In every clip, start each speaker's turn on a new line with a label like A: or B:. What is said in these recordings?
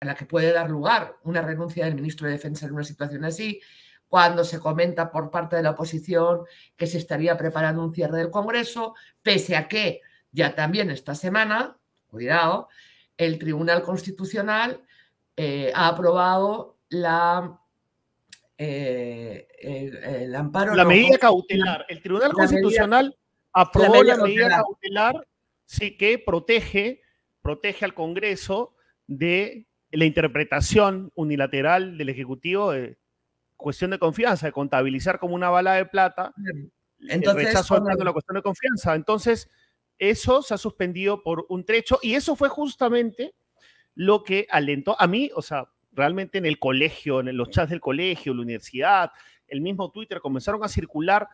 A: a la que puede dar lugar una renuncia del ministro de Defensa en una situación así, cuando se comenta por parte de la oposición que se estaría preparando un cierre del Congreso, pese a que ya también esta semana, cuidado, el Tribunal Constitucional eh, ha aprobado la eh, el, amparo. La medida cautelar. El Tribunal Constitucional aprobó la medida,
B: cautelar. sí, que protege, protege al Congreso de la interpretación unilateral del Ejecutivo, de cuestión de confianza, de contabilizar como una bala de plata, Entonces, la cuestión de confianza. Entonces, eso se ha suspendido por un trecho y eso fue justamente lo que alentó a mí, o sea, realmente en el colegio, en los chats del colegio, la universidad, el mismo Twitter, comenzaron a circular.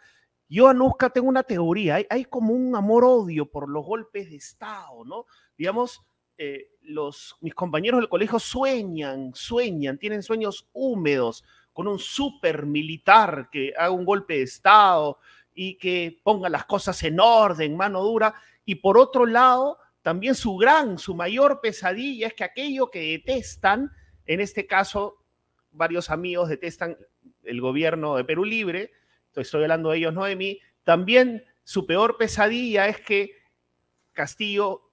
B: Yo, Anuska, tengo una teoría, hay, hay como un amor-odio por los golpes de Estado, ¿no? Digamos, eh, los, mis compañeros del colegio sueñan, sueñan, tienen sueños húmedos con un super militar que haga un golpe de Estado y que ponga las cosas en orden, mano dura. Y por otro lado, también su gran, su mayor pesadilla es que aquello que detestan, en este caso, varios amigos detestan el gobierno de Perú Libre, estoy hablando de ellos, no de mí, también su peor pesadilla es que Castillo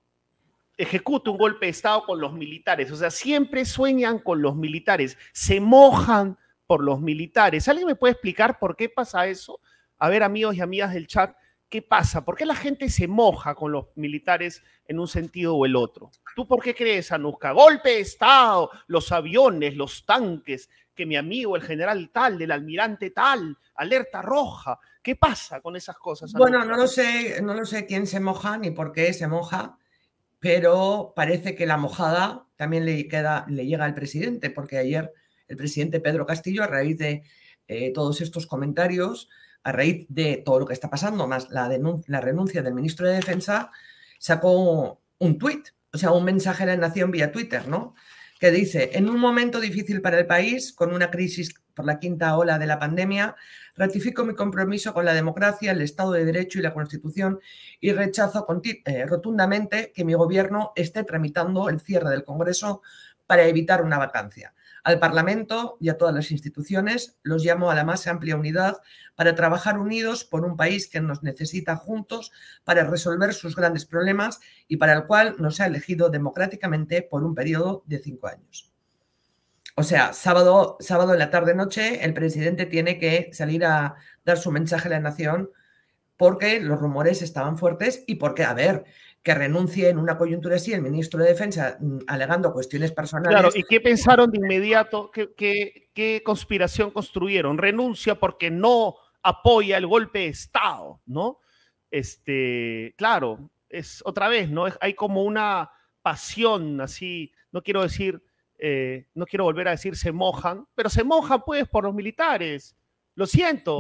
B: ejecuta un golpe de Estado con los militares. O sea, siempre sueñan con los militares, se mojan por los militares. ¿Alguien me puede explicar por qué pasa eso? A ver, amigos y amigas del chat, ¿qué pasa? ¿Por qué la gente se moja con los militares en un sentido o el otro? ¿Tú por qué crees, Anuska? Golpe de Estado, los aviones, los tanques, que mi amigo, el general tal, del almirante tal, alerta roja. ¿Qué pasa con esas cosas? Bueno, no
A: lo sé, no lo sé quién se moja ni por qué se moja pero parece que la mojada también le, queda, le llega al presidente, porque ayer el presidente Pedro Castillo, a raíz de eh, todos estos comentarios, a raíz de todo lo que está pasando, más la, la renuncia del ministro de Defensa, sacó un tuit, o sea, un mensaje a la nación vía Twitter, ¿no? que dice, en un momento difícil para el país, con una crisis por la quinta ola de la pandemia, ratifico mi compromiso con la democracia, el Estado de Derecho y la Constitución y rechazo eh, rotundamente que mi gobierno esté tramitando el cierre del Congreso para evitar una vacancia. Al Parlamento y a todas las instituciones los llamo a la más amplia unidad para trabajar unidos por un país que nos necesita juntos para resolver sus grandes problemas y para el cual nos ha elegido democráticamente por un periodo de cinco años. O sea, sábado, sábado en la tarde-noche el presidente tiene que salir a dar su mensaje a la nación porque los rumores estaban fuertes y porque, a ver, que renuncie en una coyuntura así el ministro de Defensa mm, alegando cuestiones personales. Claro, ¿y
B: qué pensaron de inmediato? ¿Qué, qué, conspiración construyeron? Renuncia porque no apoya el golpe de Estado, ¿no? Este, claro, es otra vez, ¿no? hay como una pasión así, no quiero decir, eh, no quiero volver a decir se mojan, pero se mojan pues por los militares. Lo siento.